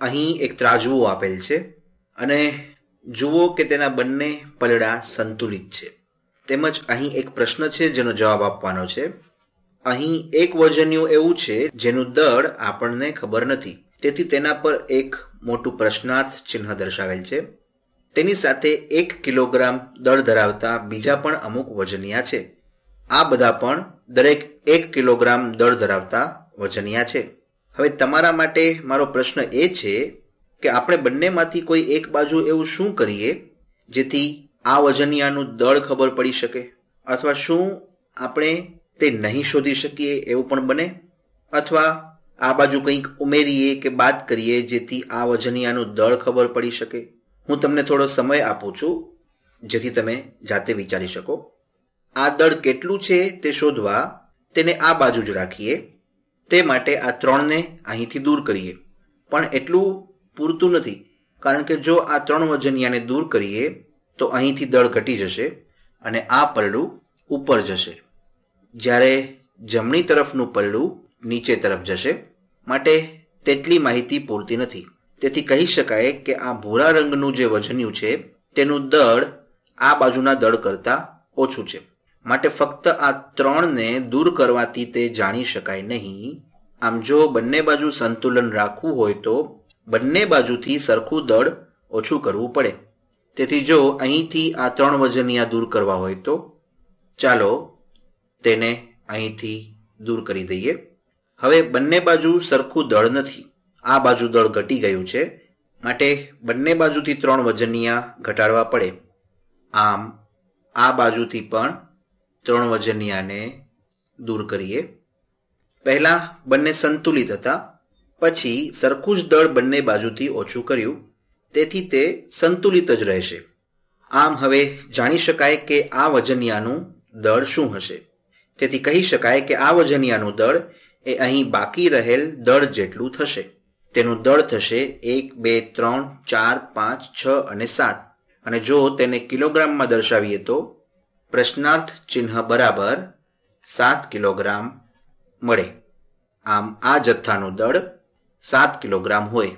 અહીં એક ત્રાજવું આપેલ છે અને જુઓ કે તેના બંને પલડા સંતુલિત છે તેમજ અહીં એક પ્રશ્ન છે જેનો જવાબ આપવાનો છે અહીં એક વજન્યું એવું છે જેનું દળ આપણને ખબર નથી તેથી તેના પર એક મોટું પ્રશ્નાર્થ ચિહ્ન દર્શાવેલ છે તેની સાથે એક કિલોગ્રામ દળ ધરાવતા બીજા પણ અમુક વજનિયા છે આ બધા પણ દરેક એક કિલોગ્રામ દળ ધરાવતા વજનિયા છે હવે તમારા માટે મારો પ્રશ્ન એ છે કે આપણે બંનેમાંથી કોઈ એક બાજુ એવું શું કરીએ જેથી આ વજનિયાનું દળ ખબર પડી શકે અથવા શું આપણે તે નહીં શોધી શકીએ એવું પણ બને અથવા આ બાજુ કંઈક ઉમેરીએ કે બાદ કરીએ જેથી આ વજનિયાનું દળ ખબર પડી શકે હું તમને થોડો સમય આપું છું જેથી તમે જાતે વિચારી શકો આ દળ કેટલું છે તે શોધવા તેને આ બાજુ જ રાખીએ તે માટે આ ત્રણને અહીંથી દૂર કરીએ પણ એટલું પૂરતું નથી કારણ કે જો આ ત્રણ વજનિયાને દૂર કરીએ તો અહીંથી દળ ઘટી જશે અને આ પલડું ઉપર જશે જ્યારે જમણી તરફનું પલડું નીચે તરફ જશે માટે તેટલી માહિતી પૂરતી નથી તેથી કહી શકાય કે આ ભૂરા રંગનું જે વજન્યું છે તેનું દળ આ બાજુના દળ કરતાં ઓછું છે માટે ફક્ત આ ત્રણને દૂર કરવાથી તે જાણી શકાય નહીં આમ જો બંને બાજુ સંતુલન રાખવું હોય તો બંને બાજુથી સરખું દળ ઓછું કરવું પડે તેથી જો અહીંથી આ ત્રણ વજનિયા દૂર કરવા હોય તો ચાલો તેને અહીંથી દૂર કરી દઈએ હવે બંને બાજુ સરખું દળ નથી આ બાજુ દળ ઘટી ગયું છે માટે બંને બાજુથી ત્રણ વજનિયા ઘટાડવા પડે આમ આ બાજુથી પણ ત્રણ વજનિયાને દૂર કરીએ પહેલાં બંને સંતુલિત હતા પછી સરખું જ દળ બંને બાજુથી ઓછું કર્યું તેથી તે સંતુલિત જ રહેશે આમ હવે જાણી શકાય કે આ વજનિયાનું દળ શું હશે તેથી કહી શકાય કે આ વજનિયાનું દળ એ અહીં બાકી રહેલ દળ જેટલું થશે તેનું દળ થશે એક બે ત્રણ ચાર પાંચ છ અને સાત અને જો તેને કિલોગ્રામમાં દર્શાવીએ તો પ્રશ્નાર્થ ચિહ્ન બરાબર સાત કિલોગ્રામ મળે આમ આ જથ્થાનું દળ સાત કિલોગ્રામ હોય